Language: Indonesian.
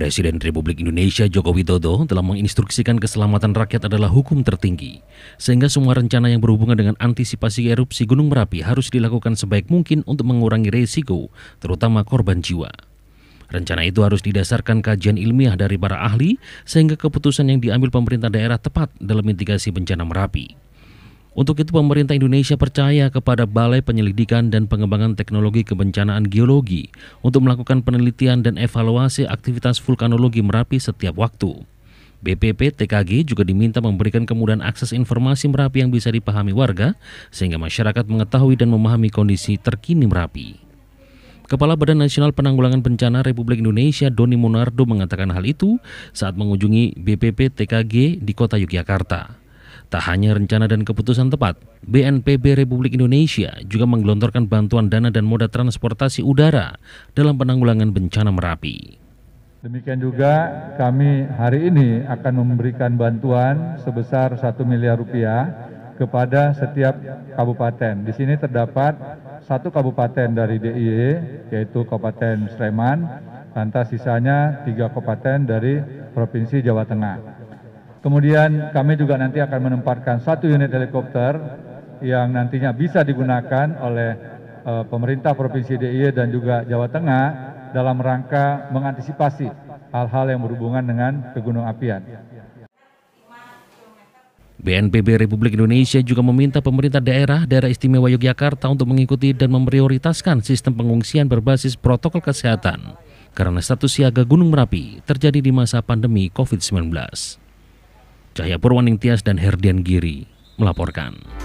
Presiden Republik Indonesia Joko Widodo telah menginstruksikan keselamatan rakyat adalah hukum tertinggi, sehingga semua rencana yang berhubungan dengan antisipasi erupsi Gunung Merapi harus dilakukan sebaik mungkin untuk mengurangi resiko, terutama korban jiwa. Rencana itu harus didasarkan kajian ilmiah dari para ahli, sehingga keputusan yang diambil pemerintah daerah tepat dalam mitigasi bencana Merapi. Untuk itu pemerintah Indonesia percaya kepada Balai Penyelidikan dan Pengembangan Teknologi Kebencanaan Geologi untuk melakukan penelitian dan evaluasi aktivitas vulkanologi Merapi setiap waktu. BPP TKG juga diminta memberikan kemudahan akses informasi Merapi yang bisa dipahami warga sehingga masyarakat mengetahui dan memahami kondisi terkini Merapi. Kepala Badan Nasional Penanggulangan Bencana Republik Indonesia Doni Monardo mengatakan hal itu saat mengunjungi BPP TKG di kota Yogyakarta. Tak hanya rencana dan keputusan tepat, BNPB Republik Indonesia juga menggelontorkan bantuan dana dan moda transportasi udara dalam penanggulangan bencana Merapi. Demikian juga kami hari ini akan memberikan bantuan sebesar 1 miliar rupiah kepada setiap kabupaten. Di sini terdapat satu kabupaten dari DIY, e, yaitu Kabupaten Sleman, lantas sisanya tiga kabupaten dari Provinsi Jawa Tengah. Kemudian kami juga nanti akan menempatkan satu unit helikopter yang nantinya bisa digunakan oleh uh, pemerintah Provinsi DIY e dan juga Jawa Tengah dalam rangka mengantisipasi hal-hal yang berhubungan dengan kegunung apian. BNPB Republik Indonesia juga meminta pemerintah daerah daerah istimewa Yogyakarta untuk mengikuti dan memprioritaskan sistem pengungsian berbasis protokol kesehatan karena status siaga Gunung Merapi terjadi di masa pandemi COVID-19. Cahaya Purwaningtyas dan Herdian Giri melaporkan.